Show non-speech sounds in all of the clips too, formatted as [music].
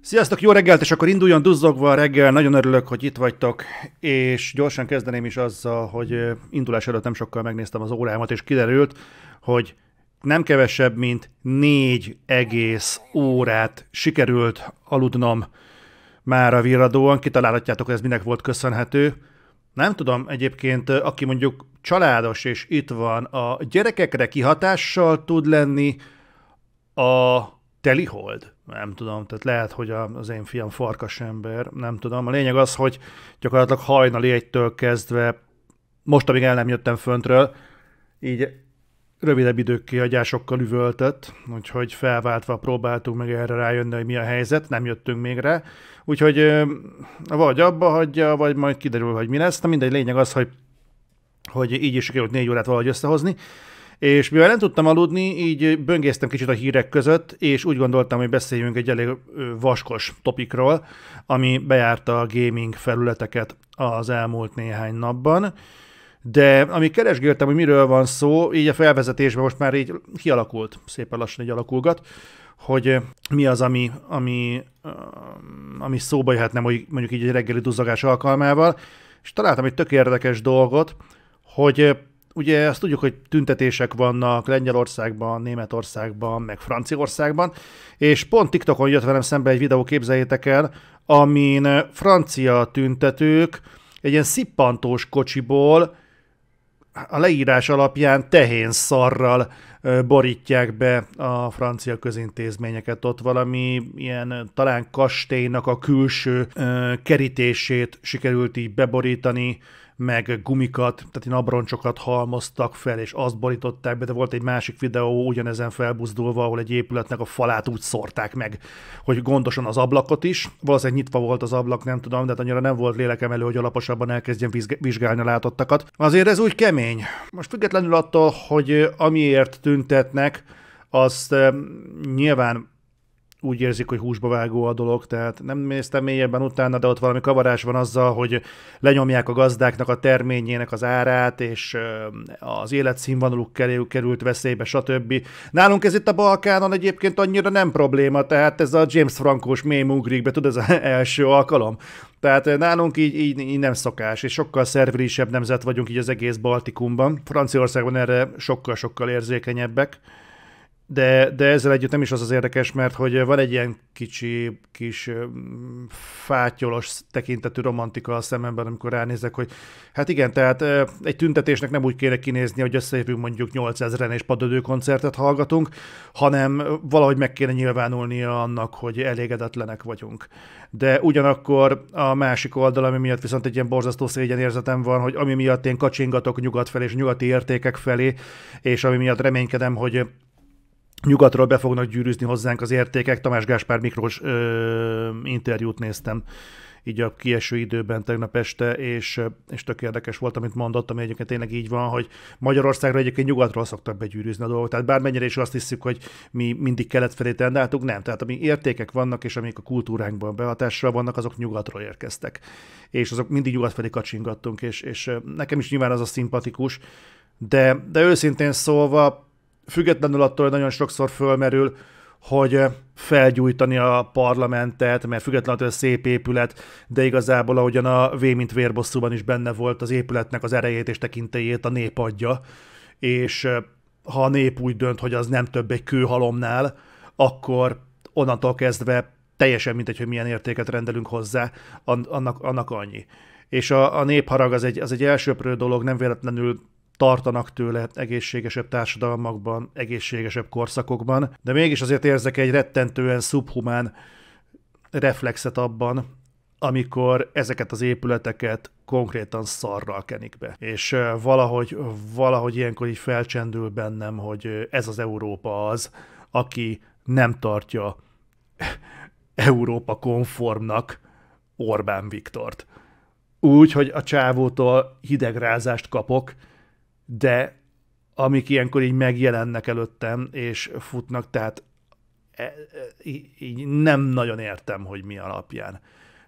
Sziasztok, jó reggelt, és akkor induljon duzzogva a reggel, nagyon örülök, hogy itt vagytok, és gyorsan kezdeném is azzal, hogy indulás előtt nem sokkal megnéztem az órámat, és kiderült, hogy nem kevesebb, mint négy egész órát sikerült aludnom már a virradóan, kitalálhatjátok, hogy ez minek volt köszönhető. Nem tudom egyébként, aki mondjuk családos és itt van, a gyerekekre kihatással tud lenni a telihold nem tudom, tehát lehet, hogy az én fiam farkas ember, nem tudom. A lényeg az, hogy gyakorlatilag hajnali egytől kezdve, most amíg el nem jöttem föntről, így rövidebb idők kihagyásokkal üvöltött, úgyhogy felváltva próbáltuk meg erre rájönni, hogy mi a helyzet, nem jöttünk még rá. Úgyhogy vagy abba hagyja, vagy majd kiderül, hogy mi lesz. Na mindegy, lényeg az, hogy, hogy így is sikerült négy órát valahogy összehozni. És mivel nem tudtam aludni, így böngésztem kicsit a hírek között, és úgy gondoltam, hogy beszéljünk egy elég vaskos topikról, ami bejárta a gaming felületeket az elmúlt néhány napban. De amíg keresgéltem, hogy miről van szó, így a felvezetésben most már így kialakult, szépen lassan így alakulgat, hogy mi az, ami, ami, ami szóba jöhetne mondjuk így egy reggeli duzzagás alkalmával, és találtam egy tök érdekes dolgot, hogy ugye azt tudjuk, hogy tüntetések vannak Lengyelországban, Németországban, meg Franciaországban, és pont TikTokon jött velem szembe egy videó, képzeljétek el, amin francia tüntetők egy ilyen szippantós kocsiból a leírás alapján tehén szarral borítják be a francia közintézményeket. Ott valami ilyen talán kastélynak a külső kerítését sikerült így beborítani, meg gumikat, tehát ilyen abroncsokat halmoztak fel, és azt borították be, de volt egy másik videó ugyanezen felbuzdulva, ahol egy épületnek a falát úgy szórták meg, hogy gondosan az ablakot is, valószínűleg nyitva volt az ablak, nem tudom, de hát annyira nem volt lélekemelő, hogy alaposabban elkezdjen vizsgálni a látottakat. Azért ez úgy kemény. Most függetlenül attól, hogy amiért tüntetnek, azt nyilván úgy érzik, hogy húsba vágó a dolog, tehát nem néztem mélyebben utána, de ott valami kavarás van azzal, hogy lenyomják a gazdáknak a terményének az árát, és az életszínvonaluk került veszélybe, stb. Nálunk ez itt a Balkánon egyébként annyira nem probléma, tehát ez a James Frankos mély ugrik be, tudod, ez az [laughs] első alkalom. Tehát nálunk így, így, így nem szokás, és sokkal szervilisebb nemzet vagyunk így az egész Baltikumban. Franciaországban erre sokkal-sokkal érzékenyebbek de, de ezzel együtt nem is az az érdekes, mert hogy van egy ilyen kicsi, kis mm, fátyolos tekintetű romantika a szememben, amikor ránézek, hogy hát igen, tehát egy tüntetésnek nem úgy kéne kinézni, hogy összehívünk mondjuk 8000-en és padödő koncertet hallgatunk, hanem valahogy meg kéne nyilvánulnia annak, hogy elégedetlenek vagyunk. De ugyanakkor a másik oldal, ami miatt viszont egy ilyen borzasztó szégyenérzetem van, hogy ami miatt én kacsingatok nyugat felé és nyugati értékek felé, és ami miatt reménykedem, hogy nyugatról be fognak gyűrűzni hozzánk az értékek. Tamás Gáspár mikros ö, interjút néztem így a kieső időben tegnap este, és, és tök érdekes volt, amit mondott, ami egyébként tényleg így van, hogy Magyarországra egyébként nyugatról szoktak begyűrűzni a dolgok. Tehát bármennyire is azt hiszük, hogy mi mindig kelet felé tendáltuk, nem. Tehát ami értékek vannak, és amik a kultúránkban behatással vannak, azok nyugatról érkeztek. És azok mindig nyugat felé kacsingattunk, és, és nekem is nyilván az a szimpatikus, de, de őszintén szólva függetlenül attól, hogy nagyon sokszor fölmerül, hogy eh, felgyújtani a parlamentet, mert függetlenül a szép épület, de igazából ahogyan a V mint vérbosszúban is benne volt, az épületnek az erejét és tekintélyét a nép adja, és eh, ha a nép úgy dönt, hogy az nem több egy kőhalomnál, akkor onnantól kezdve teljesen mindegy, hogy milyen értéket rendelünk hozzá, annak, annak annyi. És a, a népharag az egy, az egy elsőprő dolog, nem véletlenül tartanak tőle egészségesebb társadalmakban, egészségesebb korszakokban, de mégis azért érzek egy rettentően szubhumán reflexet abban, amikor ezeket az épületeket konkrétan szarral kenik be. És valahogy, valahogy ilyenkor így felcsendül bennem, hogy ez az Európa az, aki nem tartja [laughs] Európa konformnak Orbán Viktort. Úgy, hogy a csávótól hidegrázást kapok, de amik ilyenkor így megjelennek előttem, és futnak, tehát e, e, így nem nagyon értem, hogy mi alapján.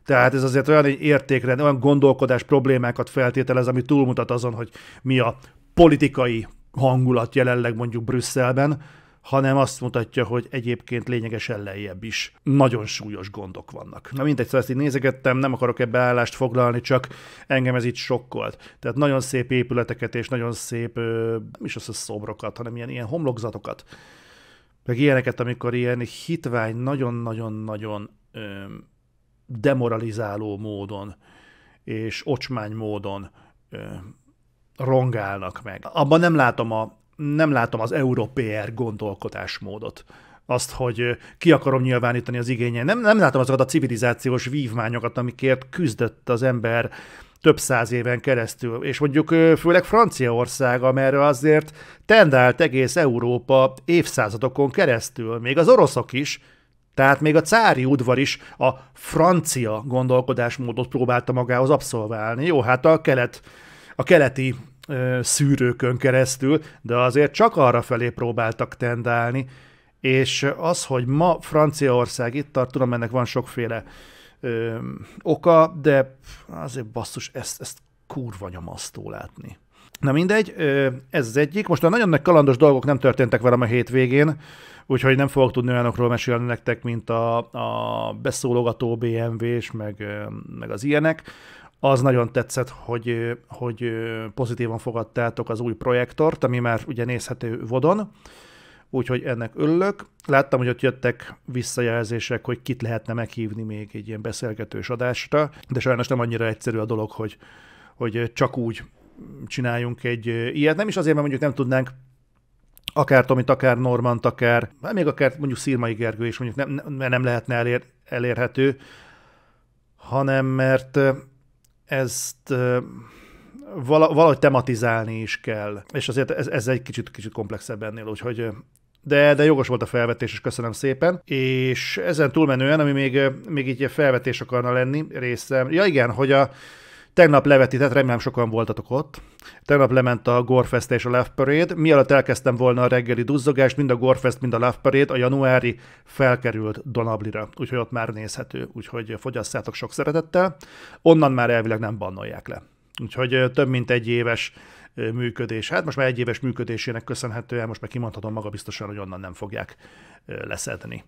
Tehát ez azért olyan értékrend, olyan gondolkodás problémákat feltételez, ami túlmutat azon, hogy mi a politikai hangulat jelenleg mondjuk Brüsszelben, hanem azt mutatja, hogy egyébként lényegesen lejjebb is nagyon súlyos gondok vannak. Na mindegy, szóval ezt így nézegettem, nem akarok ebbe állást foglalni, csak engem ez itt sokkolt. Tehát nagyon szép épületeket és nagyon szép, nem is az a szobrokat, hanem ilyen, ilyen homlokzatokat, meg ilyeneket, amikor ilyen hitvány nagyon-nagyon-nagyon demoralizáló módon és ocsmány módon ö, rongálnak meg. Abban nem látom a, nem látom az európér gondolkodásmódot azt, hogy ki akarom nyilvánítani az igényeit. Nem, nem látom azokat a civilizációs vívmányokat, amikért küzdött az ember több száz éven keresztül, és mondjuk főleg Franciaország, amerre azért tendált egész Európa évszázadokon keresztül, még az oroszok is, tehát még a cári udvar is a francia gondolkodásmódot próbálta magához abszolválni. Jó, hát a kelet a keleti szűrőkön keresztül, de azért csak arra felé próbáltak tendálni, és az, hogy ma Franciaország itt tart, tudom, ennek van sokféle ö, oka, de azért basszus, ezt, ezt kurva nyomasztó látni. Na mindegy, ez az egyik. Most a nagyon nagy kalandos dolgok nem történtek velem a hétvégén, úgyhogy nem fogok tudni olyanokról mesélni nektek, mint a, a beszólogató BMW-s, meg, meg az ilyenek az nagyon tetszett, hogy, hogy pozitívan fogadtátok az új projektort, ami már ugye nézhető vodon, úgyhogy ennek örülök. Láttam, hogy ott jöttek visszajelzések, hogy kit lehetne meghívni még egy ilyen beszélgetős adásra, de sajnos nem annyira egyszerű a dolog, hogy, hogy csak úgy csináljunk egy ilyet. Nem is azért, mert mondjuk nem tudnánk akár Tomit, akár Normant, akár, hát még akár mondjuk Szirmai Gergő is mondjuk nem, nem lehetne elér, elérhető, hanem mert ezt valahogy tematizálni is kell. És azért ez, ez egy kicsit, kicsit komplexebb ennél, úgyhogy de, de jogos volt a felvetés, és köszönöm szépen. És ezen túlmenően, ami még, még így felvetés akarna lenni részem, ja igen, hogy a, Tegnap levetített, remélem sokan voltatok ott. Tegnap lement a Gorfest és a Love Parade. Mielőtt elkezdtem volna a reggeli duzzogást, mind a Gorfest, mind a Love Parade a januári felkerült Donablira, úgyhogy ott már nézhető, úgyhogy fogyasszátok sok szeretettel. Onnan már elvileg nem bannolják le. Úgyhogy több mint egy éves működés. Hát most már egy éves működésének köszönhetően most már kimondhatom maga biztosan, hogy onnan nem fogják leszedni.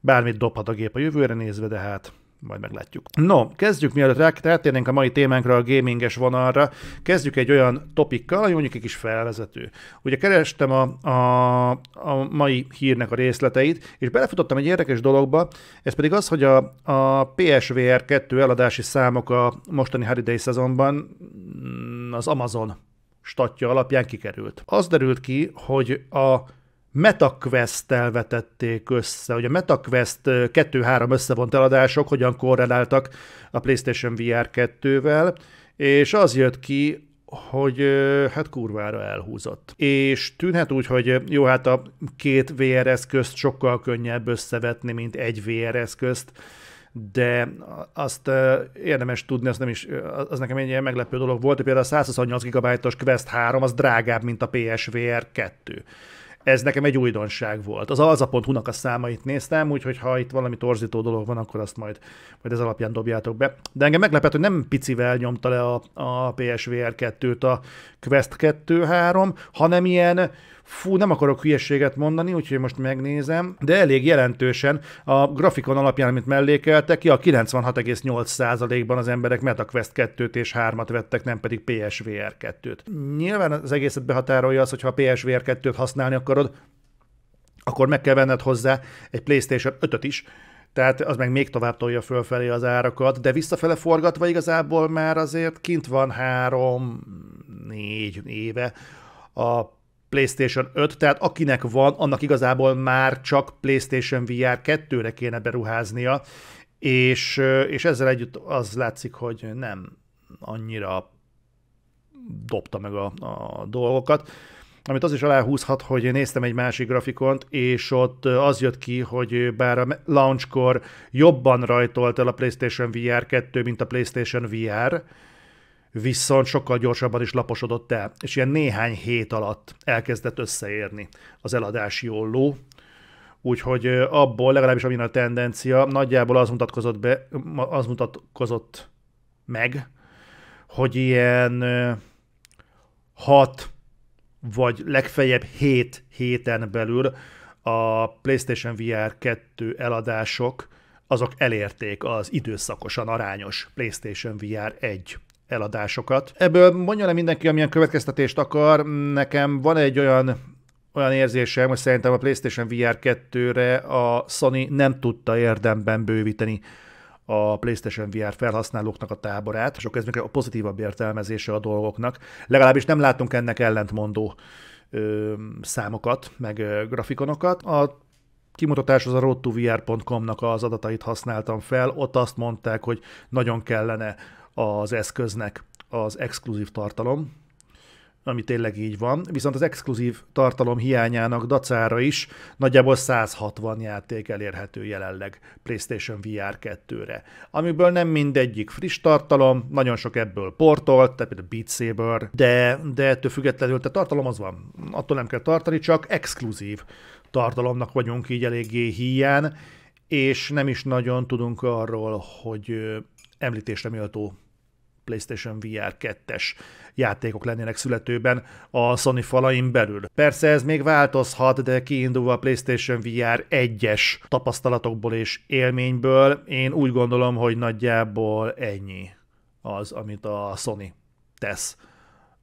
Bármit dobhat a gép a jövőre nézve, de hát majd meglátjuk. No, kezdjük mielőtt rátérnénk a mai témánkra, a gaminges vonalra, kezdjük egy olyan topikkal, ami mondjuk egy kis felvezető. Ugye kerestem a, a, a mai hírnek a részleteit, és belefutottam egy érdekes dologba, ez pedig az, hogy a, a PSVR 2 eladási számok a mostani holiday szezonban mm, az Amazon statja alapján kikerült. Az derült ki, hogy a MetaQuest-tel vetették össze, hogy a MetaQuest 2-3 összevont eladások hogyan korreláltak a PlayStation VR 2-vel, és az jött ki, hogy hát kurvára elhúzott. És tűnhet úgy, hogy jó, hát a két VR eszközt sokkal könnyebb összevetni, mint egy VR eszközt, de azt érdemes tudni, az, nem is, az nekem egy ilyen meglepő dolog volt, hogy például a 128 GB-os Quest 3 az drágább, mint a PSVR 2 ez nekem egy újdonság volt. Az alza.hu-nak a számait néztem, úgyhogy ha itt valami torzító dolog van, akkor azt majd, majd ez alapján dobjátok be. De engem meglepett, hogy nem picivel nyomta le a, a PSVR 2-t a Quest 2-3, hanem ilyen fú, nem akarok hülyeséget mondani, úgyhogy most megnézem, de elég jelentősen a grafikon alapján, amit mellékelte ki, a 96,8%-ban az emberek MetaQuest 2-t és 3-at vettek, nem pedig PSVR 2-t. Nyilván az egészet behatárolja az, hogyha a PSVR 2-t használni akarod, akkor meg kell venned hozzá egy PlayStation 5-öt is, tehát az meg még tovább tolja fölfelé az árakat, de visszafele forgatva igazából már azért kint van három, négy éve a PlayStation 5, tehát akinek van, annak igazából már csak PlayStation VR 2-re kéne beruháznia, és, és ezzel együtt az látszik, hogy nem annyira dobta meg a, a dolgokat. Amit az is aláhúzhat, hogy néztem egy másik grafikont, és ott az jött ki, hogy bár a launchkor jobban rajtolt el a PlayStation VR 2, mint a PlayStation VR, viszont sokkal gyorsabban is laposodott el, és ilyen néhány hét alatt elkezdett összeérni az eladási olló, úgyhogy abból legalábbis amin a tendencia, nagyjából az mutatkozott, be, az mutatkozott meg, hogy ilyen hat vagy legfeljebb 7 héten belül a PlayStation VR 2 eladások azok elérték az időszakosan arányos PlayStation VR 1 eladásokat. Ebből mondja le mindenki, amilyen következtetést akar. Nekem van egy olyan olyan érzésem, hogy szerintem a PlayStation VR 2-re a Sony nem tudta érdemben bővíteni a PlayStation VR felhasználóknak a táborát, és akkor ez még a pozitívabb értelmezése a dolgoknak. Legalábbis nem látunk ennek ellentmondó ö, számokat, meg ö, grafikonokat. A kimutatáshoz a roadtovr.com-nak az adatait használtam fel, ott azt mondták, hogy nagyon kellene az eszköznek az exkluzív tartalom, ami tényleg így van, viszont az exkluzív tartalom hiányának dacára is nagyjából 160 játék elérhető jelenleg PlayStation VR 2-re, amiből nem mindegyik friss tartalom, nagyon sok ebből portolt, tehát például Beat Saber, de, de ettől függetlenül, tehát tartalom az van, attól nem kell tartani, csak exkluzív tartalomnak vagyunk így eléggé hiány, és nem is nagyon tudunk arról, hogy említésre méltó PlayStation VR 2-es játékok lennének születőben a Sony falain belül. Persze ez még változhat, de kiindulva a PlayStation VR 1-es tapasztalatokból és élményből, én úgy gondolom, hogy nagyjából ennyi az, amit a Sony tesz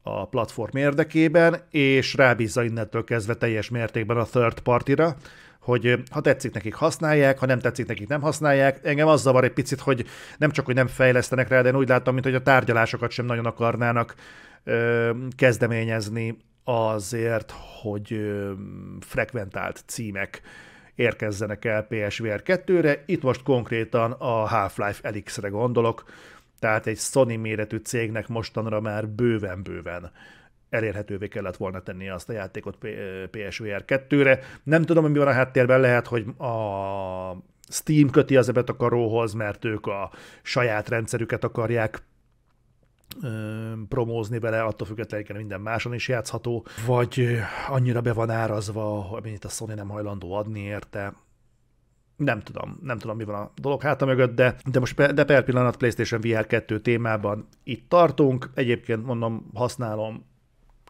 a platform érdekében, és rábízza innentől kezdve teljes mértékben a third party-ra, hogy eh, ha tetszik nekik használják, ha nem tetszik nekik nem használják. Engem az zavar egy picit, hogy nem csak, hogy nem fejlesztenek rá, de én úgy látom, mint hogy a tárgyalásokat sem nagyon akarnának ö, eh, kezdeményezni azért, hogy ö, eh, frekventált címek érkezzenek el PSVR 2-re. Itt most konkrétan a Half-Life Elixre gondolok, tehát egy Sony méretű cégnek mostanra már bőven-bőven elérhetővé kellett volna tenni azt a játékot PSVR 2-re. Nem tudom, hogy mi van a háttérben, lehet, hogy a Steam köti az ebet karóhoz, mert ők a saját rendszerüket akarják promózni vele, attól függetlenül minden máson is játszható, vagy annyira be van árazva, amit a Sony nem hajlandó adni érte nem tudom, nem tudom, mi van a dolog háta mögött, de, de most de per pillanat PlayStation VR 2 témában itt tartunk. Egyébként mondom, használom,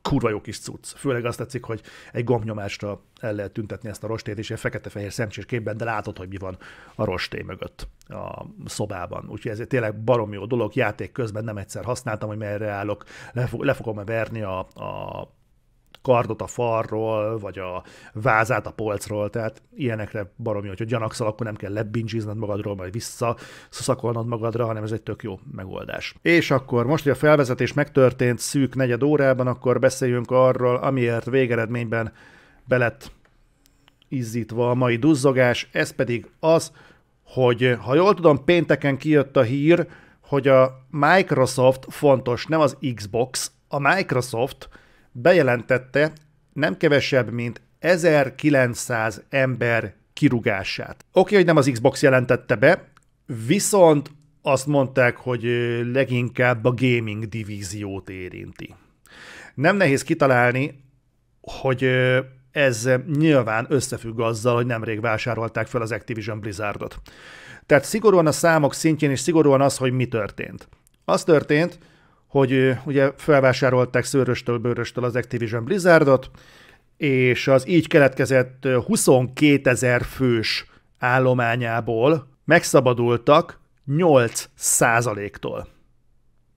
kurva jó kis cucc. Főleg azt tetszik, hogy egy gombnyomásra el lehet tüntetni ezt a rostét, és egy fekete-fehér szemcsés képben, de látod, hogy mi van a rosté mögött a szobában. Úgyhogy ez tényleg barom jó dolog, játék közben nem egyszer használtam, hogy merre állok, le, le fogom verni a, a kardot a farról, vagy a vázát a polcról, tehát ilyenekre baromi, hogyha gyanakszol, akkor nem kell lebingizned magadról, majd vissza szuszakolnod magadra, hanem ez egy tök jó megoldás. És akkor most, hogy a felvezetés megtörtént szűk negyed órában, akkor beszéljünk arról, amiért végeredményben belett izzítva a mai duzzogás, ez pedig az, hogy ha jól tudom, pénteken kijött a hír, hogy a Microsoft fontos, nem az Xbox, a Microsoft bejelentette nem kevesebb, mint 1900 ember kirugását. Oké, okay, hogy nem az Xbox jelentette be, viszont azt mondták, hogy leginkább a gaming divíziót érinti. Nem nehéz kitalálni, hogy ez nyilván összefügg azzal, hogy nemrég vásárolták fel az Activision Blizzardot. Tehát szigorúan a számok szintjén, és szigorúan az, hogy mi történt. Az történt, hogy ugye felvásárolták szőröstől bőröstől az Activision Blizzardot, és az így keletkezett 22 ezer fős állományából megszabadultak 8 százaléktól.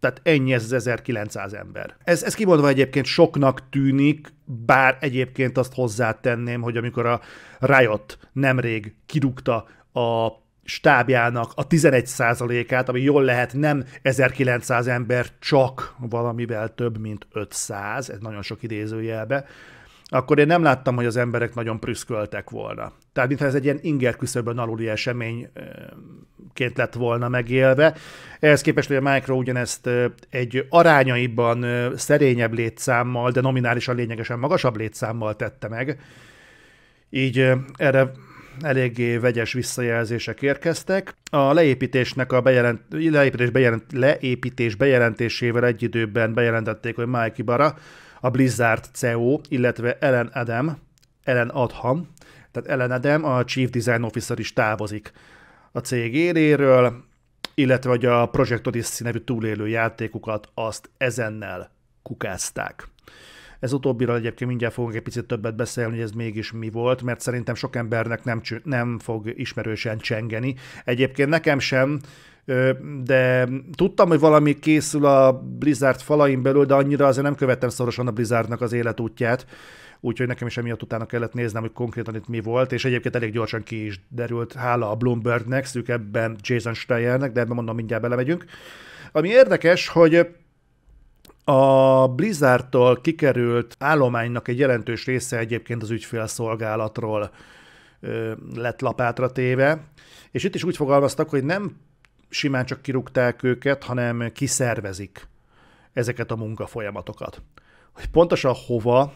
Tehát ennyi ez az 1900 ember. Ez, ez kimondva egyébként soknak tűnik, bár egyébként azt hozzátenném, hogy amikor a Riot nemrég kirúgta a stábjának a 11%-át, ami jól lehet nem 1900 ember, csak valamivel több, mint 500, ez nagyon sok idézőjelbe, akkor én nem láttam, hogy az emberek nagyon prüszköltek volna. Tehát mintha ez egy ilyen inger küszöbön aluli eseményként lett volna megélve. Ehhez képest, hogy a Micro ugyanezt egy arányaiban szerényebb létszámmal, de nominálisan lényegesen magasabb létszámmal tette meg, így erre eléggé vegyes visszajelzések érkeztek. A leépítésnek a bejelent, leépítés, bejelent, leépítés bejelentésével egy időben bejelentették, hogy Mike Ibarra, a Blizzard CEO, illetve Ellen Adam, Ellen Adham, tehát Ellen Adam, a Chief Design Officer is távozik a cég éréről, illetve hogy a Project Odyssey nevű túlélő játékukat azt ezennel kukázták. Ez utóbbira egyébként mindjárt fogunk egy picit többet beszélni, hogy ez mégis mi volt, mert szerintem sok embernek nem, nem fog ismerősen csengeni. Egyébként nekem sem, de tudtam, hogy valami készül a Blizzard falain belül, de annyira azért nem követtem szorosan a Blizzardnak az életútját, úgyhogy nekem is emiatt utána kellett néznem, hogy konkrétan itt mi volt, és egyébként elég gyorsan ki is derült, hála a Bloombergnek, szűk ebben Jason Steyernek, de ebben mondom, mindjárt belemegyünk. Ami érdekes, hogy a Blizzardtól kikerült állománynak egy jelentős része egyébként az ügyfélszolgálatról lett lapátra téve, és itt is úgy fogalmaztak, hogy nem simán csak kirúgták őket, hanem kiszervezik ezeket a munkafolyamatokat. Hogy pontosan hova,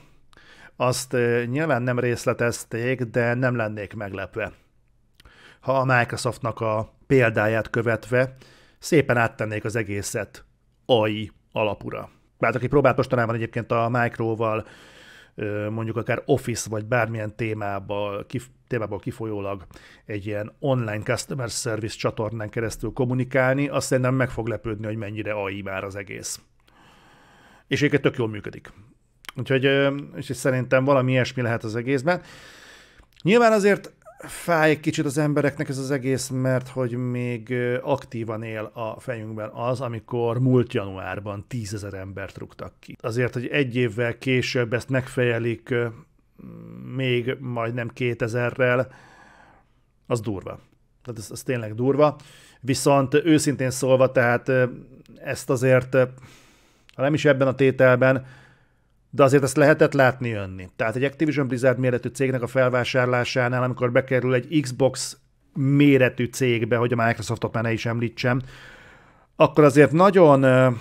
azt nyilván nem részletezték, de nem lennék meglepve. Ha a Microsoftnak a példáját követve szépen áttennék az egészet AI alapura. Bár aki próbált mostanában egyébként a Micro-val mondjuk akár Office vagy bármilyen témába, kif, témából kifolyólag egy ilyen online customer service csatornán keresztül kommunikálni, azt szerintem meg fog lepődni, hogy mennyire AI már az egész. És egyébként tök jól működik. Úgyhogy és szerintem valami ilyesmi lehet az egészben. Nyilván azért fáj egy kicsit az embereknek ez az egész, mert hogy még aktívan él a fejünkben az, amikor múlt januárban tízezer embert rúgtak ki. Azért, hogy egy évvel később ezt megfejelik még majdnem 2000-rel, az durva. Tehát ez, ez tényleg durva. Viszont őszintén szólva, tehát ezt azért, ha nem is ebben a tételben, de azért ezt lehetett látni jönni. Tehát egy Activision Blizzard méretű cégnek a felvásárlásánál, amikor bekerül egy Xbox méretű cégbe, hogy a Microsoftot már ne is említsem, akkor azért nagyon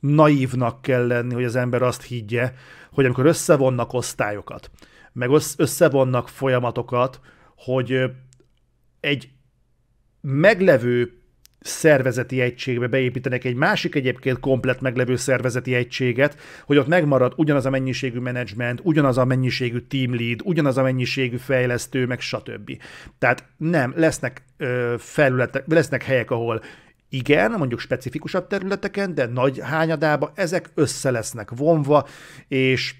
naívnak kell lenni, hogy az ember azt higgye, hogy amikor összevonnak osztályokat, meg összevonnak folyamatokat, hogy egy meglevő szervezeti egységbe beépítenek egy másik egyébként komplet meglevő szervezeti egységet, hogy ott megmarad ugyanaz a mennyiségű menedzsment, ugyanaz a mennyiségű team lead, ugyanaz a mennyiségű fejlesztő, meg stb. Tehát nem, lesznek ö, felületek, lesznek helyek, ahol igen, mondjuk specifikusabb területeken, de nagy hányadában ezek össze lesznek vonva, és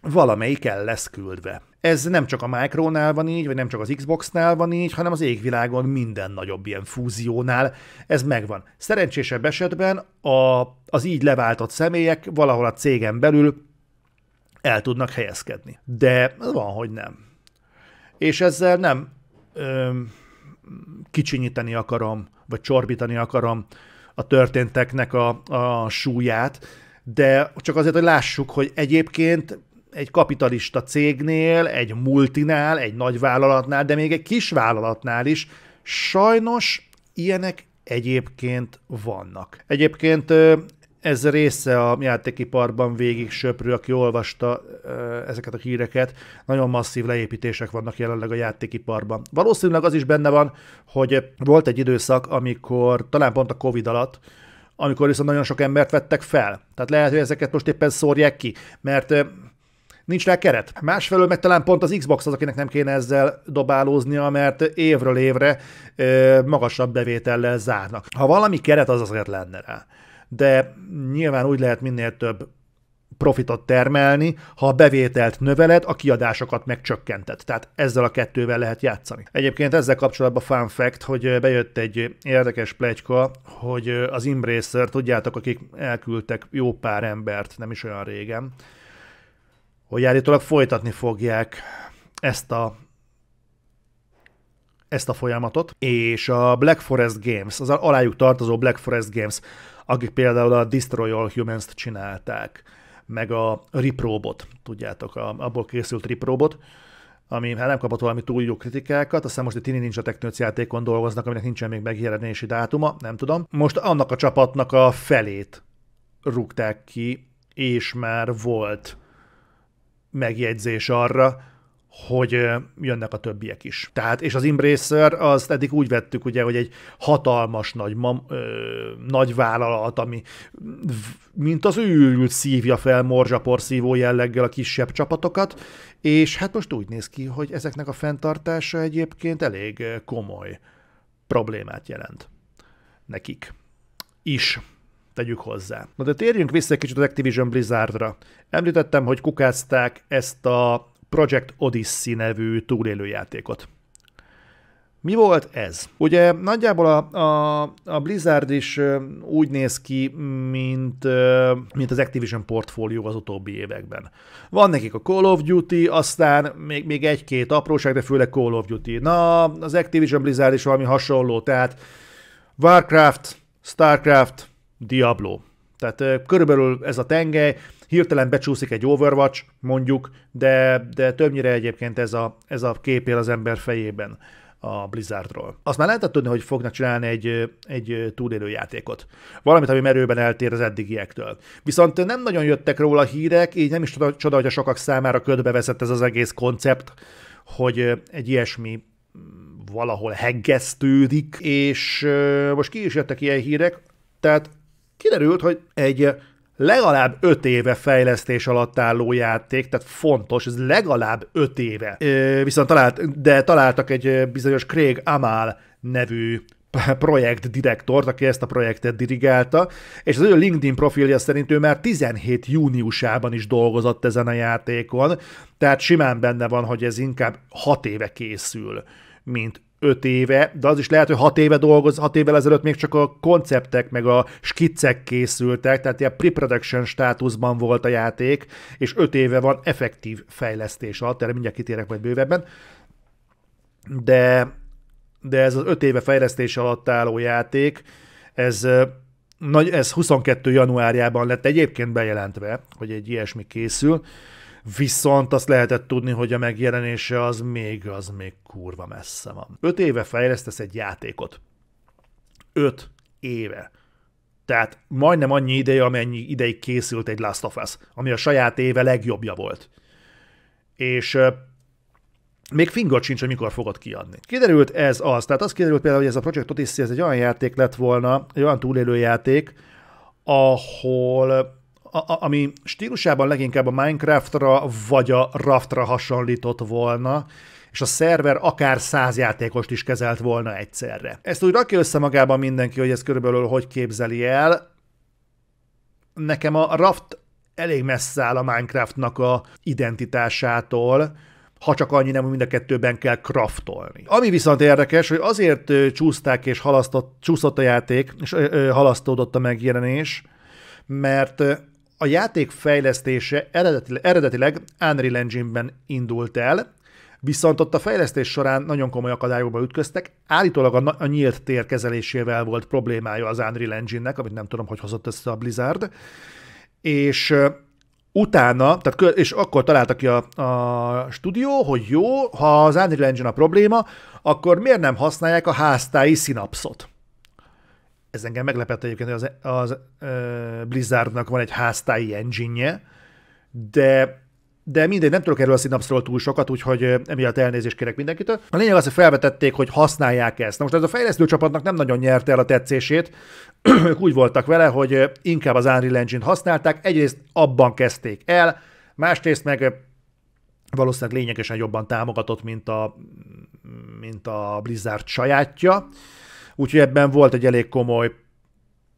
valamelyik el lesz küldve. Ez nem csak a Micronál van így, vagy nem csak az Xboxnál van így, hanem az égvilágon minden nagyobb ilyen fúziónál ez megvan. Szerencsésebb esetben a, az így leváltott személyek valahol a cégen belül el tudnak helyezkedni. De van, hogy nem. És ezzel nem ö, kicsinyíteni akarom, vagy csorbítani akarom a történteknek a, a súlyát, de csak azért, hogy lássuk, hogy egyébként egy kapitalista cégnél, egy multinál, egy nagy vállalatnál, de még egy kis vállalatnál is sajnos ilyenek egyébként vannak. Egyébként ez része a játékiparban végig söprő, aki olvasta ezeket a híreket. Nagyon masszív leépítések vannak jelenleg a játékiparban. Valószínűleg az is benne van, hogy volt egy időszak, amikor talán pont a Covid alatt, amikor viszont nagyon sok embert vettek fel. Tehát lehet, hogy ezeket most éppen szórják ki, mert nincs rá keret. Másfelől meg talán pont az Xbox az, akinek nem kéne ezzel dobálóznia, mert évről évre ö, magasabb bevétellel zárnak. Ha valami keret, az azért lenne rá. De nyilván úgy lehet minél több profitot termelni, ha a bevételt növeled, a kiadásokat meg Tehát ezzel a kettővel lehet játszani. Egyébként ezzel kapcsolatban fun fact, hogy bejött egy érdekes plegyka, hogy az Imbracer, tudjátok, akik elküldtek jó pár embert, nem is olyan régen, hogy állítólag folytatni fogják ezt a ezt a folyamatot, és a Black Forest Games, az alájuk tartozó Black Forest Games, akik például a Destroy All Humans-t csinálták, meg a Riprobot, tudjátok, a, abból készült Riprobot, ami hát nem kapott valami túl jó kritikákat, aztán most a Tini Ninja Technőc játékon dolgoznak, aminek nincsen még megjelenési dátuma, nem tudom. Most annak a csapatnak a felét rúgták ki, és már volt megjegyzés arra, hogy jönnek a többiek is. Tehát, és az Embracer, azt eddig úgy vettük, ugye, hogy egy hatalmas nagy, ma, ö, nagy vállalat, ami mint az őrült szívja fel morzsaporszívó jelleggel a kisebb csapatokat, és hát most úgy néz ki, hogy ezeknek a fenntartása egyébként elég komoly problémát jelent nekik is tegyük hozzá. Na de térjünk vissza egy kicsit az Activision Blizzardra. Említettem, hogy kukázták ezt a Project Odyssey nevű túlélőjátékot. Mi volt ez? Ugye nagyjából a, a, a Blizzard is úgy néz ki, mint, mint az Activision portfólió az utóbbi években. Van nekik a Call of Duty, aztán még, még egy-két apróság, de főleg Call of Duty. Na, az Activision Blizzard is valami hasonló, tehát Warcraft, Starcraft, Diablo. Tehát körülbelül ez a tengely, hirtelen becsúszik egy Overwatch, mondjuk, de, de többnyire egyébként ez a, ez a kép él az ember fejében a Blizzardról. Azt már lehetett tudni, hogy fognak csinálni egy, egy túlélő játékot. Valamit, ami merőben eltér az eddigiektől. Viszont nem nagyon jöttek róla hírek, így nem is csoda, hogy a sokak számára ködbe veszett ez az egész koncept, hogy egy ilyesmi valahol heggesztődik, és most ki is jöttek ilyen hírek, tehát Kiderült, hogy egy legalább 5 éve fejlesztés alatt álló játék, tehát fontos, ez legalább 5 éve. Ö, viszont talált, de találtak egy bizonyos Craig Amal nevű projektdirektort, aki ezt a projektet dirigálta, és az ő LinkedIn profilja szerint ő már 17 júniusában is dolgozott ezen a játékon, tehát simán benne van, hogy ez inkább 6 éve készül, mint öt éve, de az is lehet, hogy hat éve dolgoz, hat évvel ezelőtt még csak a konceptek meg a skiccek készültek, tehát ilyen pre-production státuszban volt a játék, és öt éve van effektív fejlesztés alatt, erre mindjárt kitérek majd bővebben. De, de ez az öt éve fejlesztés alatt álló játék, ez nagy, ez 22. januárjában lett egyébként bejelentve, hogy egy ilyesmi készül, viszont azt lehetett tudni, hogy a megjelenése az még, az még kurva messze van. Öt éve fejlesztesz egy játékot. Öt éve. Tehát majdnem annyi ideje, amennyi ideig készült egy Last of Us, ami a saját éve legjobbja volt. És még fingot sincs, hogy mikor fogod kiadni. Kiderült ez az, tehát az kiderült például, hogy ez a Project Odyssey ez egy olyan játék lett volna, egy olyan túlélő játék, ahol a, a, ami stílusában leginkább a Minecraftra vagy a Raftra hasonlított volna, és a szerver akár száz játékost is kezelt volna egyszerre. Ezt úgy rakja össze magában mindenki, hogy ez körülbelül hogy képzeli el. Nekem a Raft elég messze áll a Minecraftnak a identitásától, ha csak annyi nem, hogy mind a kettőben kell kraftolni. Ami viszont érdekes, hogy azért csúszták és halasztott, csúszott a játék, és halasztódott a megjelenés, mert a játék fejlesztése eredetileg, eredetileg Unreal Engine-ben indult el, viszont ott a fejlesztés során nagyon komoly akadályokba ütköztek, állítólag a, a nyílt tér kezelésével volt problémája az Unreal Engine-nek, amit nem tudom, hogy hozott össze a Blizzard, és utána, tehát, és akkor találta ki a, a stúdió, hogy jó, ha az Unreal Engine a probléma, akkor miért nem használják a háztáji szinapszot? ez engem meglepett egyébként, hogy az, az uh, Blizzardnak van egy háztáji engine de de mindegy, nem tudok erről a szinapszról túl sokat, úgyhogy emiatt elnézést kérek mindenkitől. A lényeg az, hogy felvetették, hogy használják ezt. Na most ez a fejlesztő csapatnak nem nagyon nyerte el a tetszését, ők [clears throat] úgy voltak vele, hogy inkább az Unreal Engine-t használták, egyrészt abban kezdték el, másrészt meg valószínűleg lényegesen jobban támogatott, mint a, mint a Blizzard sajátja. Úgyhogy ebben volt egy elég komoly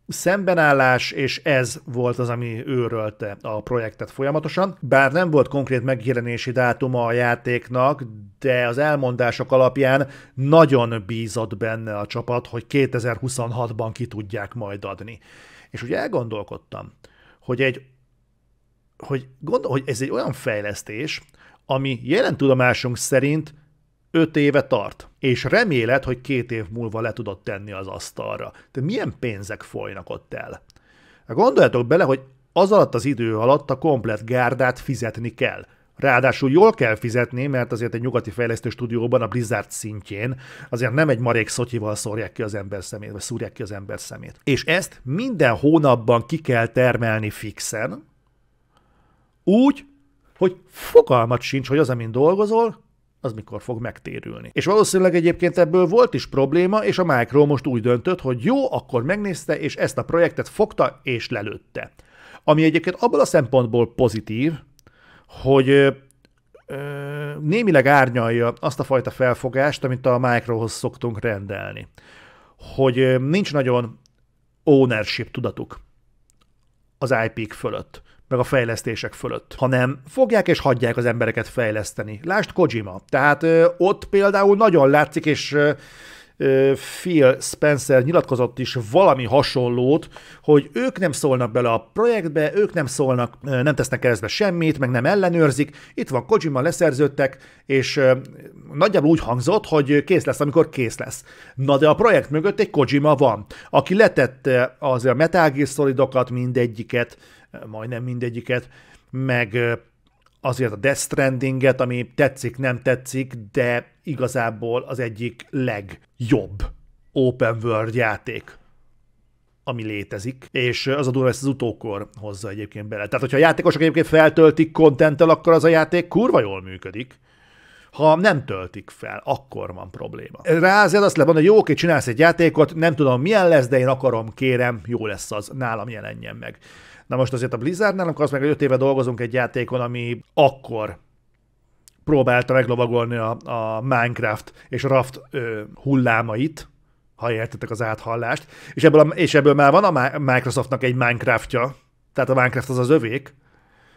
szembenállás, és ez volt az, ami őrölte a projektet folyamatosan. Bár nem volt konkrét megjelenési dátuma a játéknak, de az elmondások alapján nagyon bízott benne a csapat, hogy 2026-ban ki tudják majd adni. És ugye elgondolkodtam, hogy egy hogy, gondol, hogy ez egy olyan fejlesztés, ami jelen tudomásunk szerint öt éve tart, és reméled, hogy két év múlva le tudod tenni az asztalra. De milyen pénzek folynak ott el? Hát gondoljatok bele, hogy az alatt az idő alatt a komplet gárdát fizetni kell. Ráadásul jól kell fizetni, mert azért egy nyugati fejlesztő stúdióban a Blizzard szintjén azért nem egy marék szotyival szórják ki az ember szemét, vagy szúrják ki az ember szemét. És ezt minden hónapban ki kell termelni fixen, úgy, hogy fogalmat sincs, hogy az, amin dolgozol, az mikor fog megtérülni. És valószínűleg egyébként ebből volt is probléma, és a Micro most úgy döntött, hogy jó, akkor megnézte, és ezt a projektet fogta és lelőtte. Ami egyébként abból a szempontból pozitív, hogy némileg árnyalja azt a fajta felfogást, amit a Microhoz szoktunk rendelni. Hogy nincs nagyon ownership tudatuk az IP-k fölött meg a fejlesztések fölött, hanem fogják és hagyják az embereket fejleszteni. Lásd Kojima. Tehát ö, ott például nagyon látszik, és ö, Phil Spencer nyilatkozott is valami hasonlót, hogy ők nem szólnak bele a projektbe, ők nem szólnak, nem tesznek keresztbe semmit, meg nem ellenőrzik. Itt van Kojima, leszerződtek, és nagyjából úgy hangzott, hogy kész lesz, amikor kész lesz. Na de a projekt mögött egy Kojima van, aki letette az a Metal Gear Solidokat mindegyiket, majdnem mindegyiket, meg azért a Death Strandinget, ami tetszik, nem tetszik, de igazából az egyik legjobb open world játék ami létezik, és az a durva, ezt az utókor hozza egyébként bele. Tehát, hogyha a játékosok egyébként feltöltik kontenttel, akkor az a játék kurva jól működik. Ha nem töltik fel, akkor van probléma. Rá azért azt lehet hogy jó, oké, csinálsz egy játékot, nem tudom milyen lesz, de én akarom, kérem, jó lesz az, nálam jelenjen meg. Na most azért a Blizzardnál, amikor azt meg 5 éve dolgozunk egy játékon, ami akkor próbálta meglovagolni a, a Minecraft és a Raft ö, hullámait, ha értetek az áthallást, és ebből, a, és ebből már van a Microsoftnak egy Minecraftja, tehát a Minecraft az az övék,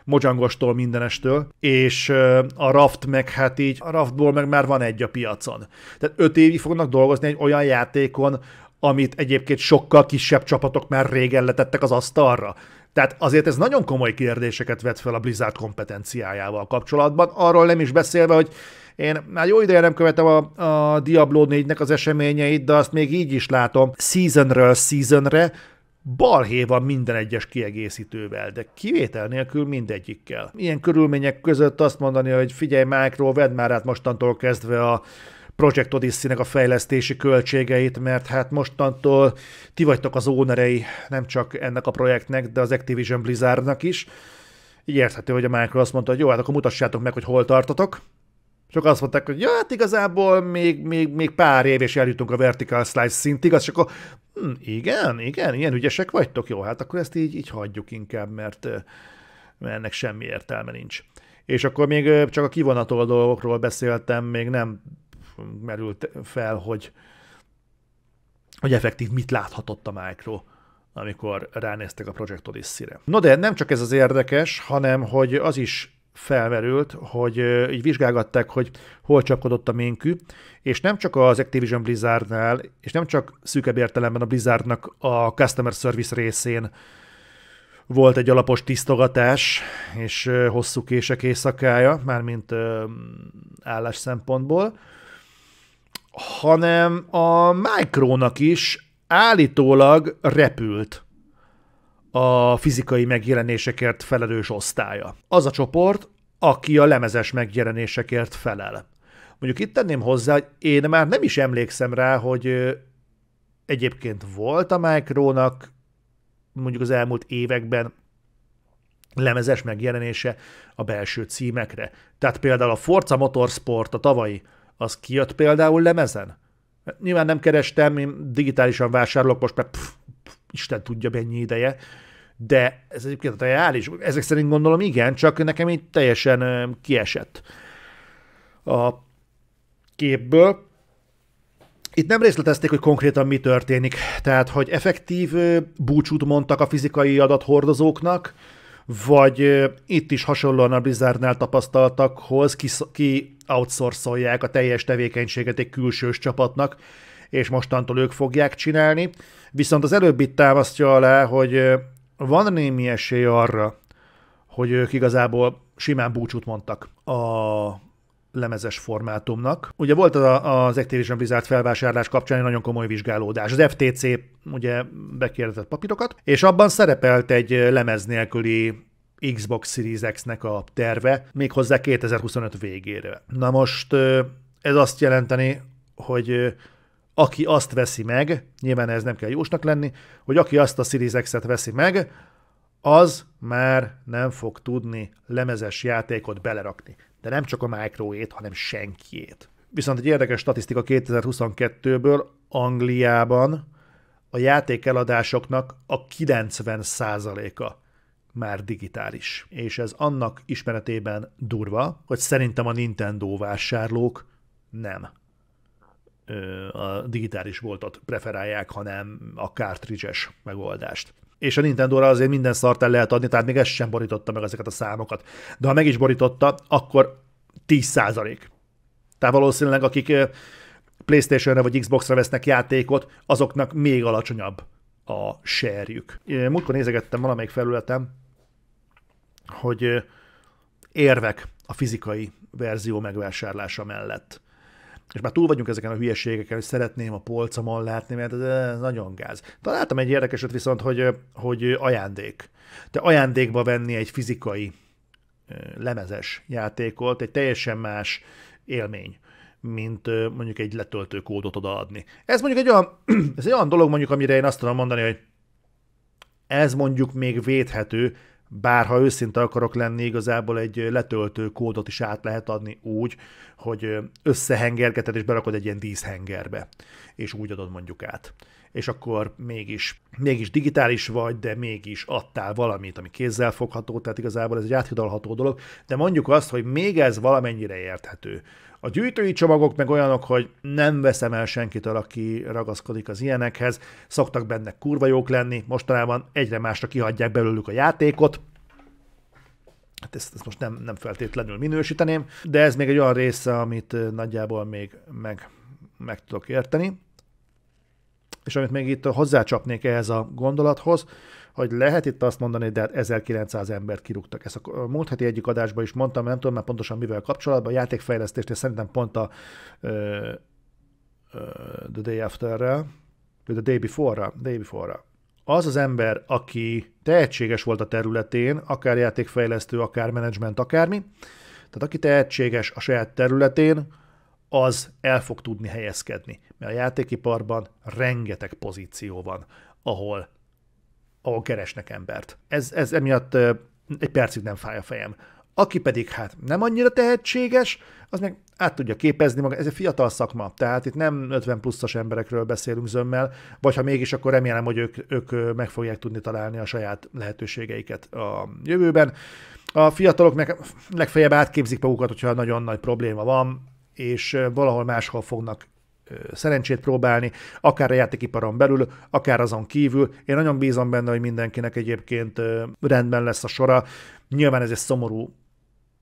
mojangostól, mindenestől, és a Raft meg hát így, a Raftból meg már van egy a piacon. Tehát öt évig fognak dolgozni egy olyan játékon, amit egyébként sokkal kisebb csapatok már régen letettek az asztalra. Tehát azért ez nagyon komoly kérdéseket vet fel a Blizzard kompetenciájával kapcsolatban, arról nem is beszélve, hogy én már jó ideje nem követem a, a Diablo 4-nek az eseményeit, de azt még így is látom, seasonről seasonre balhé van minden egyes kiegészítővel, de kivétel nélkül mindegyikkel. Ilyen körülmények között azt mondani, hogy figyelj Mike-ról, vedd már át mostantól kezdve a Project odyssey a fejlesztési költségeit, mert hát mostantól ti vagytok az ónerei nem csak ennek a projektnek, de az Activision Blizzardnak is. Így érthető, hogy a Michael azt mondta, hogy jó, hát akkor mutassátok meg, hogy hol tartotok. Csak azt mondták, hogy ja, hát igazából még, még, még pár év, és eljutunk a Vertical Slice szintig, az csak a hm, igen, igen, ilyen ügyesek vagytok, jó, hát akkor ezt így, így hagyjuk inkább, mert, mert ennek semmi értelme nincs. És akkor még csak a kivonatol dolgokról beszéltem, még nem merült fel, hogy, hogy effektív mit láthatott a Micro amikor ránéztek a Project Odyssey-re. No de nem csak ez az érdekes, hanem hogy az is felmerült, hogy így vizsgálgatták, hogy hol csapkodott a ménkű, és nem csak az Activision Blizzardnál, és nem csak szűkebb értelemben a Blizzardnak a Customer Service részén volt egy alapos tisztogatás és hosszú kések éjszakája, mármint állás szempontból, hanem a Micronak is állítólag repült a fizikai megjelenésekért felelős osztálya. Az a csoport, aki a lemezes megjelenésekért felel. Mondjuk itt tenném hozzá, hogy én már nem is emlékszem rá, hogy egyébként volt a Micronak mondjuk az elmúlt években lemezes megjelenése a belső címekre. Tehát például a Forza Motorsport, a tavalyi az kijött például lemezen? Nyilván nem kerestem, én digitálisan vásárolok, most mert pff, pff, Isten tudja mennyi ideje, de ez egyébként reális. Ezek szerint gondolom igen, csak nekem így teljesen kiesett a képből. Itt nem részletezték, hogy konkrétan mi történik. Tehát, hogy effektív búcsút mondtak a fizikai adathordozóknak, vagy itt is hasonlóan a Blizzardnál tapasztaltakhoz kisz- ki outsourcolják a teljes tevékenységet egy külsős csapatnak, és mostantól ők fogják csinálni. Viszont az előbbit támasztja alá, hogy van némi esély arra, hogy ők igazából simán búcsút mondtak a lemezes formátumnak. Ugye volt az, az Activision Blizzard felvásárlás kapcsán egy nagyon komoly vizsgálódás. Az FTC ugye bekérdezett papírokat, és abban szerepelt egy lemez nélküli Xbox Series X-nek a terve, méghozzá 2025 végére. Na most ez azt jelenteni, hogy aki azt veszi meg, nyilván ez nem kell jósnak lenni, hogy aki azt a Series X-et veszi meg, az már nem fog tudni lemezes játékot belerakni. De nem csak a Microét, hanem senkiét. Viszont egy érdekes statisztika 2022-ből Angliában a játékeladásoknak a 90%-a már digitális. És ez annak ismeretében durva, hogy szerintem a Nintendo vásárlók nem a digitális voltat preferálják, hanem a cartridge-es megoldást. És a Nintendo-ra azért minden szart el lehet adni, tehát még ez sem borította meg ezeket a számokat. De ha meg is borította, akkor 10 százalék. Tehát valószínűleg akik Playstation-re vagy Xbox-ra vesznek játékot, azoknak még alacsonyabb a serjük. Múltkor nézegettem valamelyik felületen, hogy érvek a fizikai verzió megvásárlása mellett. És már túl vagyunk ezeken a hülyeségeken, hogy szeretném a polcamon látni, mert ez nagyon gáz. Találtam egy érdekeset viszont, hogy, hogy ajándék. Te ajándékba venni egy fizikai lemezes játékot, egy teljesen más élmény mint mondjuk egy letöltő kódot odaadni. Ez mondjuk egy olyan, [clears throat] ez egy olyan dolog, mondjuk, amire én azt tudom mondani, hogy ez mondjuk még védhető, bár ha őszinte akarok lenni, igazából egy letöltő kódot is át lehet adni úgy, hogy összehengergeted és berakod egy ilyen díszhengerbe, és úgy adod mondjuk át. És akkor mégis, mégis digitális vagy, de mégis adtál valamit, ami kézzel fogható, tehát igazából ez egy áthidalható dolog, de mondjuk azt, hogy még ez valamennyire érthető. A gyűjtői csomagok meg olyanok, hogy nem veszem el senkitől, aki ragaszkodik az ilyenekhez, szoktak benne kurva jók lenni, mostanában egyre másra kihagyják belőlük a játékot, Hát ezt, ezt most nem, nem feltétlenül minősíteném, de ez még egy olyan része, amit nagyjából még meg, meg tudok érteni. És amit még itt hozzácsapnék ehhez a gondolathoz, hogy lehet itt azt mondani, de 1900 hát embert kirúgtak. Ezt a múlt heti egyik adásban is mondtam, nem tudom már pontosan mivel kapcsolatban, a játékfejlesztést, szerintem pont a uh, uh, The Day After-rel, The Day Before-ra, Day Before-ra. Az az ember, aki tehetséges volt a területén, akár játékfejlesztő, akár menedzsment, akármi, tehát aki tehetséges a saját területén, az el fog tudni helyezkedni. Mert a játékiparban rengeteg pozíció van, ahol ahol keresnek embert. Ez, ez emiatt egy percig nem fáj a fejem. Aki pedig hát nem annyira tehetséges, az meg át tudja képezni magát. Ez egy fiatal szakma, tehát itt nem 50 pluszos emberekről beszélünk zömmel, vagy ha mégis, akkor remélem, hogy ők, ők meg fogják tudni találni a saját lehetőségeiket a jövőben. A fiatalok meg legfeljebb átképzik magukat, hogyha nagyon nagy probléma van, és valahol máshol fognak szerencsét próbálni, akár a játékiparon belül, akár azon kívül. Én nagyon bízom benne, hogy mindenkinek egyébként rendben lesz a sora. Nyilván ez egy szomorú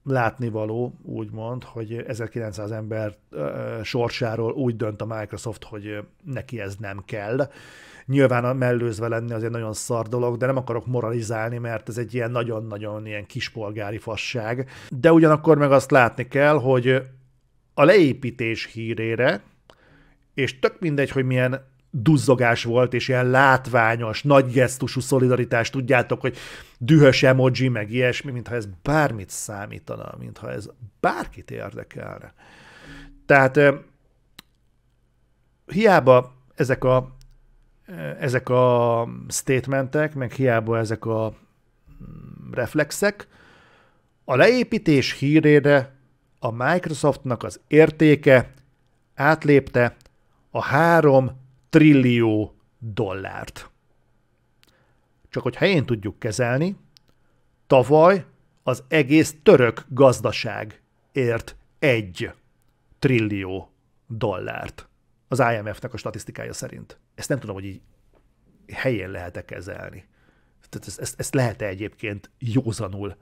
látnivaló, úgymond, hogy 1900 ember sorsáról úgy dönt a Microsoft, hogy neki ez nem kell. Nyilván a mellőzve lenni az egy nagyon szar dolog, de nem akarok moralizálni, mert ez egy ilyen nagyon-nagyon ilyen kispolgári fasság. De ugyanakkor meg azt látni kell, hogy a leépítés hírére, és tök mindegy, hogy milyen duzzogás volt, és ilyen látványos, nagy gesztusú szolidaritás, tudjátok, hogy dühös emoji, meg ilyesmi, mintha ez bármit számítana, mintha ez bárkit érdekelne. Tehát hiába ezek a, ezek a statementek, meg hiába ezek a mm, reflexek, a leépítés hírére a Microsoftnak az értéke átlépte a három trillió dollárt. Csak hogy helyén tudjuk kezelni, tavaly az egész török gazdaság ért egy trillió dollárt. Az IMF-nek a statisztikája szerint. Ezt nem tudom, hogy így helyén lehet-e kezelni. Tehát ezt, ezt, ezt lehet-e egyébként józanul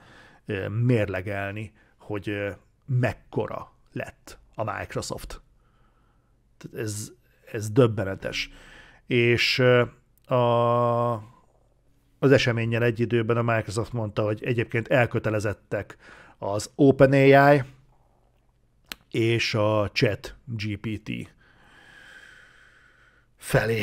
mérlegelni, hogy mekkora lett a Microsoft. Tehát ez, ez döbbenetes. És a, az eseményen egy időben a Microsoft mondta, hogy egyébként elkötelezettek az OpenAI és a Chat GPT felé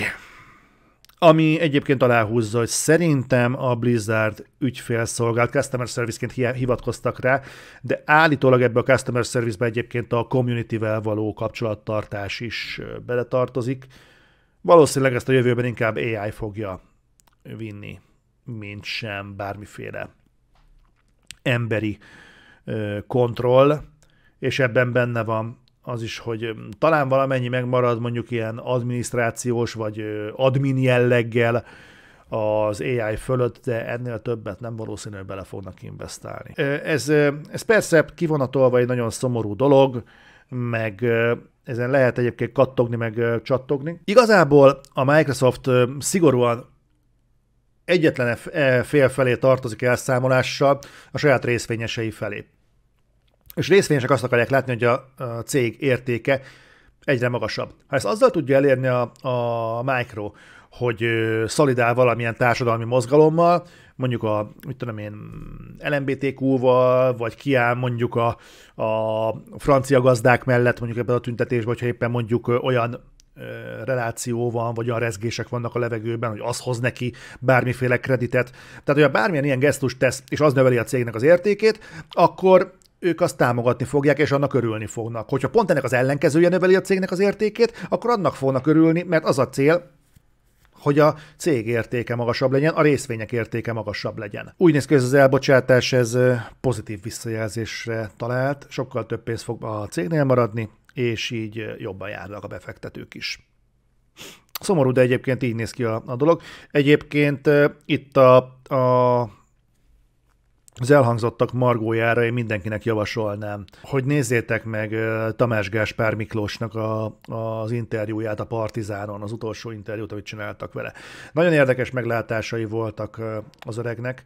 ami egyébként aláhúzza, hogy szerintem a Blizzard ügyfélszolgált customer service-ként hivatkoztak rá, de állítólag ebbe a customer service-be egyébként a community-vel való kapcsolattartás is beletartozik. Valószínűleg ezt a jövőben inkább AI fogja vinni, mint sem bármiféle emberi kontroll, és ebben benne van az is, hogy talán valamennyi megmarad mondjuk ilyen adminisztrációs vagy admin jelleggel az AI fölött, de ennél többet nem valószínű, hogy bele fognak investálni. Ez, ez persze kivonatolva egy nagyon szomorú dolog, meg ezen lehet egyébként kattogni, meg csattogni. Igazából a Microsoft szigorúan egyetlen e-, fél felé tartozik elszámolással a saját részvényesei felé és részvényesek azt akarják látni, hogy a, a cég értéke egyre magasabb. Ha ezt azzal tudja elérni a, a Micro, hogy szolidál valamilyen társadalmi mozgalommal, mondjuk a, mit tudom én, LMBTQ-val, vagy kiáll mondjuk a, a francia gazdák mellett mondjuk ebben a tüntetésben, hogyha éppen mondjuk olyan reláció van, vagy olyan rezgések vannak a levegőben, hogy az hoz neki bármiféle kreditet. Tehát, hogyha bármilyen ilyen gesztust tesz, és az növeli a cégnek az értékét, akkor ők azt támogatni fogják, és annak örülni fognak. Hogyha pont ennek az ellenkezője növeli a cégnek az értékét, akkor annak fognak örülni, mert az a cél, hogy a cég értéke magasabb legyen, a részvények értéke magasabb legyen. Úgy néz ki, hogy ez az elbocsátás ez pozitív visszajelzésre talált, sokkal több pénz fog a cégnél maradni, és így jobban járnak a befektetők is. Szomorú, de egyébként így néz ki a, a dolog. Egyébként itt a, a az elhangzottak margójára én mindenkinek javasolnám, hogy nézzétek meg Tamás Gáspár Miklósnak a, az interjúját a Partizánon, az utolsó interjút, amit csináltak vele. Nagyon érdekes meglátásai voltak az öregnek,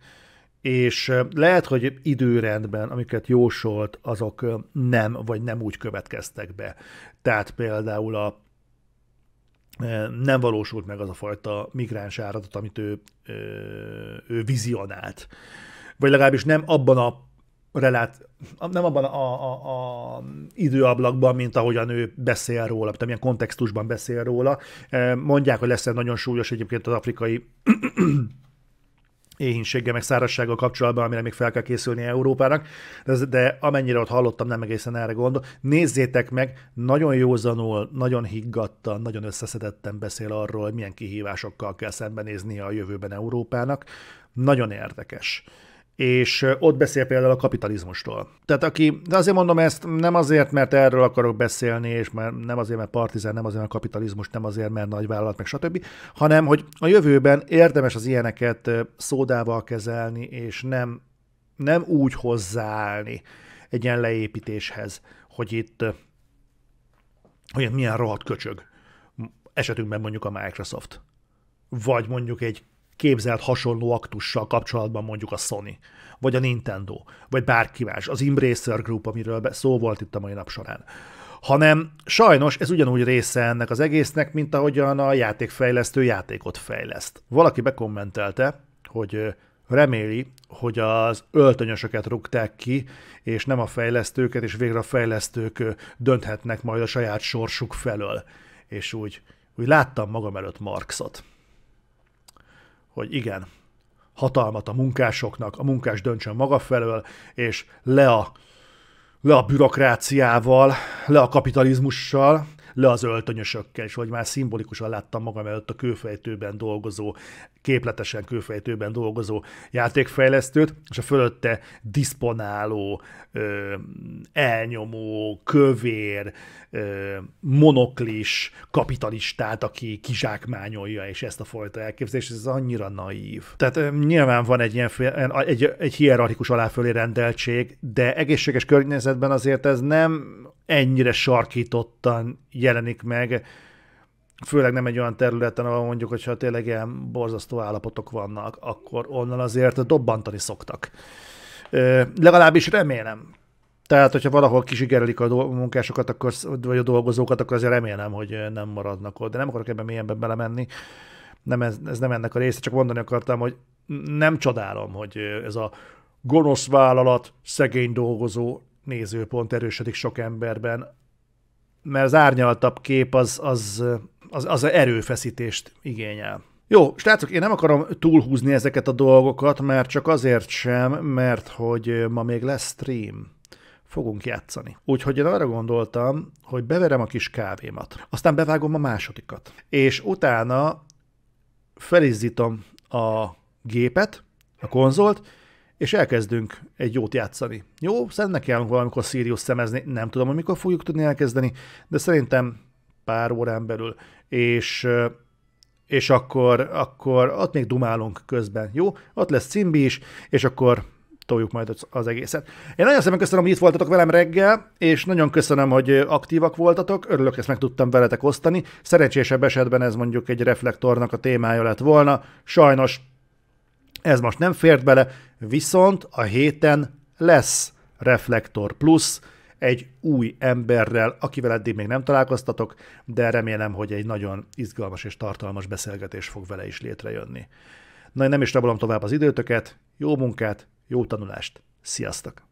és lehet, hogy időrendben, amiket jósolt, azok nem, vagy nem úgy következtek be. Tehát például a nem valósult meg az a fajta migráns áradat, amit ő, ő vizionált vagy legalábbis nem abban a relát, nem abban a, a, a időablakban, mint ahogyan ő beszél róla, tehát milyen kontextusban beszél róla. E, mondják, hogy lesz egy nagyon súlyos egyébként az afrikai [clears throat] éhínséggel, meg szárazsággal kapcsolatban, amire még fel kell készülni Európának, de, de amennyire ott hallottam, nem egészen erre gondol. Nézzétek meg, nagyon józanul, nagyon higgadtan, nagyon összeszedetten beszél arról, hogy milyen kihívásokkal kell szembenéznie a jövőben Európának. Nagyon érdekes és ott beszél például a kapitalizmustól. Tehát aki, de azért mondom ezt, nem azért, mert erről akarok beszélni, és már nem azért, mert partizán, nem azért, mert kapitalizmus, nem azért, mert nagyvállalat, meg stb., hanem, hogy a jövőben érdemes az ilyeneket szódával kezelni, és nem, nem úgy hozzáállni egy ilyen leépítéshez, hogy itt hogy milyen rohadt köcsög esetünkben mondjuk a Microsoft, vagy mondjuk egy képzelt hasonló aktussal kapcsolatban mondjuk a Sony, vagy a Nintendo, vagy bárki más, az Embracer Group, amiről szó volt itt a mai nap során hanem sajnos ez ugyanúgy része ennek az egésznek, mint ahogyan a játékfejlesztő játékot fejleszt. Valaki bekommentelte, hogy reméli, hogy az öltönyösöket rúgták ki, és nem a fejlesztőket, és végre a fejlesztők dönthetnek majd a saját sorsuk felől. És úgy, úgy láttam magam előtt Marxot hogy igen, hatalmat a munkásoknak, a munkás döntsön maga felől, és le a, le a bürokráciával, le a kapitalizmussal, le az öltönyösökkel, és hogy már szimbolikusan láttam magam előtt a kőfejtőben dolgozó, képletesen kőfejtőben dolgozó játékfejlesztőt, és a fölötte disponáló, ö, elnyomó, kövér, ö, monoklis kapitalistát, aki kizsákmányolja, és ezt a fajta elképzelés, ez annyira naív. Tehát ö, nyilván van egy ilyen egy, egy hierarchikus aláfölé rendeltség, de egészséges környezetben azért ez nem ennyire sarkítottan jelenik meg, főleg nem egy olyan területen, ahol mondjuk, hogyha tényleg ilyen borzasztó állapotok vannak, akkor onnan azért dobbantani szoktak. Ö, legalábbis remélem. Tehát, hogyha valahol kisigerelik a munkásokat, akkor, vagy a dolgozókat, akkor azért remélem, hogy nem maradnak ott. De nem akarok ebben mélyenben belemenni. Nem, ez, ez nem ennek a része, csak mondani akartam, hogy nem csodálom, hogy ez a gonosz vállalat, szegény dolgozó nézőpont erősödik sok emberben, mert az árnyaltabb kép az, az, az, az erőfeszítést igényel. Jó, srácok, én nem akarom túlhúzni ezeket a dolgokat, mert csak azért sem, mert hogy ma még lesz stream. Fogunk játszani. Úgyhogy én arra gondoltam, hogy beverem a kis kávémat, aztán bevágom a másodikat, és utána felizzítom a gépet, a konzolt, és elkezdünk egy jót játszani. Jó, szerintem állunk valamikor Sirius szemezni, nem tudom, hogy mikor fogjuk tudni elkezdeni, de szerintem pár órán belül, és, és akkor, akkor ott még dumálunk közben, jó? Ott lesz cimbi is, és akkor toljuk majd az egészet. Én nagyon szépen köszönöm, hogy itt voltatok velem reggel, és nagyon köszönöm, hogy aktívak voltatok, örülök, ezt meg tudtam veletek osztani. Szerencsésebb esetben ez mondjuk egy reflektornak a témája lett volna, sajnos ez most nem fért bele, viszont a héten lesz Reflektor Plus, egy új emberrel, akivel eddig még nem találkoztatok, de remélem, hogy egy nagyon izgalmas és tartalmas beszélgetés fog vele is létrejönni. Na, én nem is rabolom tovább az időtöket, jó munkát, jó tanulást, sziasztok!